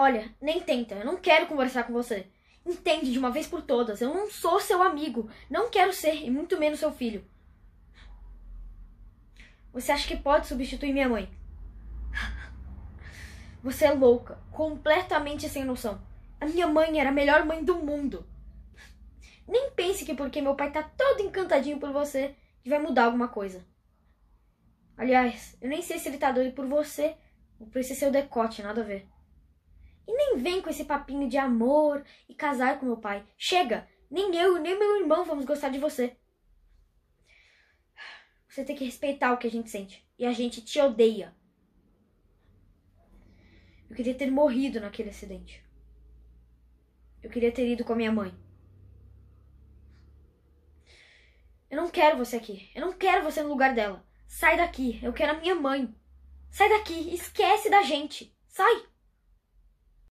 Olha, nem tenta, eu não quero conversar com você. Entende de uma vez por todas, eu não sou seu amigo, não quero ser, e muito menos seu filho. Você acha que pode substituir minha mãe? Você é louca, completamente sem noção. A minha mãe era a melhor mãe do mundo. Nem pense que porque meu pai tá todo encantadinho por você, que vai mudar alguma coisa. Aliás, eu nem sei se ele tá doido por você ou por esse seu decote, nada a ver. E nem vem com esse papinho de amor e casar com meu pai. Chega! Nem eu, nem meu irmão vamos gostar de você. Você tem que respeitar o que a gente sente. E a gente te odeia. Eu queria ter morrido naquele acidente. Eu queria ter ido com a minha mãe. Eu não quero você aqui. Eu não quero você no lugar dela. Sai daqui. Eu quero a minha mãe. Sai daqui. Esquece da gente. Sai.